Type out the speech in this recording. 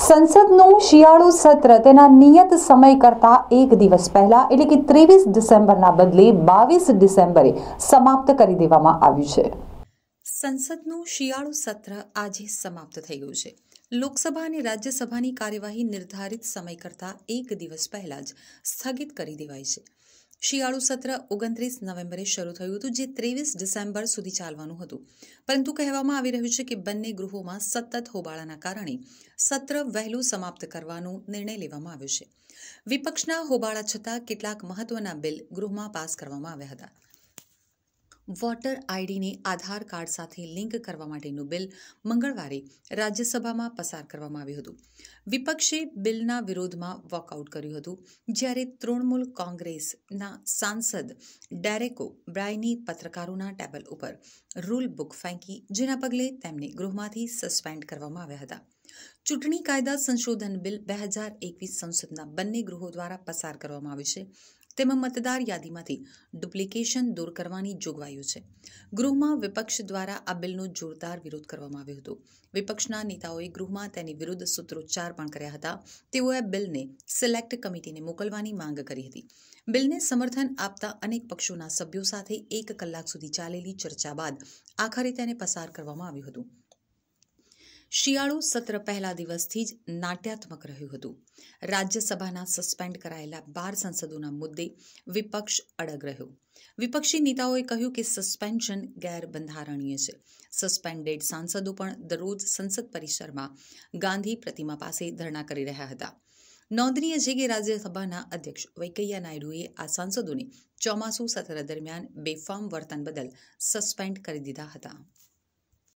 સંસદનું શિયાળુ સત્ર તેના નિયત સમય કરતાં એક દિવસ પહેલા એટલે કે ત્રેવીસ ડિસેમ્બરના બદલે બાવીસ ડિસેમ્બરે સમાપ્ત કરી દેવામાં આવ્યું છે સંસદનું શિયાળુ સત્ર આજે સમાપ્ત થઈ ગયું છે લોકસભા અને રાજ્યસભાની કાર્યવાહી નિર્ધારિત સમય કરતાં એક દિવસ પહેલાં જ સ્થગિત કરી દેવાઈ છે શિયાળુ સત્ર ઓગણત્રીસ નવેમ્બરે શરૂ થયું હતું જે ત્રેવીસ ડિસેમ્બર સુધી ચાલવાનું હતું પરંતુ કહેવામાં આવી રહ્યું છે કે બંને ગૃહોમાં સતત હોબાળાના કારણે સત્ર વહેલું સમાપ્ત કરવાનો નિર્ણય લેવામાં આવ્યો છે વિપક્ષના હોબાળા છતાં કેટલાક મહત્વના બિલ ગૃહમાં પાસ કરવામાં આવ્યા હતા વોટર આઈડીને આધાર કાર્ડ સાથે લિંક કરવા માટેનું બિલ મંગળવારે રાજ્યસભામાં પસાર કરવામાં આવ્યું હતું વિપક્ષે બિલના વિરોધમાં વોકઆઉટ કર્યું હતું જ્યારે તૃણમૂલ કોંગ્રેસના સાંસદ ડેરેકો બ્રાયની પત્રકારોના ટેબલ ઉપર રૂલ બુક ફેંકી જેના પગલે તેમને ગૃહમાંથી સસ્પેન્ડ કરવામાં આવ્યા હતા ચૂંટણી કાયદા સંશોધન બિલ બે હજાર એકવીસ સંસદના બંને ગૃહો દ્વારા પસાર કરવામાં આવ્યું છે તેમાં મતદાર યાદીમાંથી ડુપ્લિકેશન દૂર કરવાની જોગવાઈઓ છે ગૃહમાં વિપક્ષ દ્વારા આ બિલનો જોરદાર વિરોધ કરવામાં આવ્યો હતો વિપક્ષના નેતાઓએ ગૃહમાં તેની વિરુદ્ધ સૂત્રોચ્ચાર પણ કર્યા હતા તેઓએ બિલને સિલેક્ટ કમિટીને મોકલવાની માંગ કરી હતી બિલને સમર્થન આપતા અનેક પક્ષોના સભ્યો સાથે એક કલાક સુધી ચાલેલી ચર્ચા બાદ આખરે તેને પસાર કરવામાં આવ્યું હતું શિયાળુ સત્ર પહેલા દિવસથી જ નાટ્યાત્મક રહ્યું હતું રાજ્યસભાના સસ્પેન્ડ કરાયેલા બાર સંસદોના મુદ્દે વિપક્ષ અડગ રહ્યો વિપક્ષી નેતાઓએ કહ્યું કે સસ્પેન્શન ગેરબંધારણીય છે સસ્પેન્ડેડ સાંસદો પણ દરરોજ સંસદ પરિસરમાં ગાંધી પ્રતિમા પાસે ધરણા કરી રહ્યા હતા નોંધનીય છે કે રાજ્યસભાના અધ્યક્ષ વેંકૈયા નાયડુએ આ સાંસદોને ચોમાસુ સત્ર દરમિયાન બેફામ વર્તન બદલ સસ્પેન્ડ કરી દીધા હતા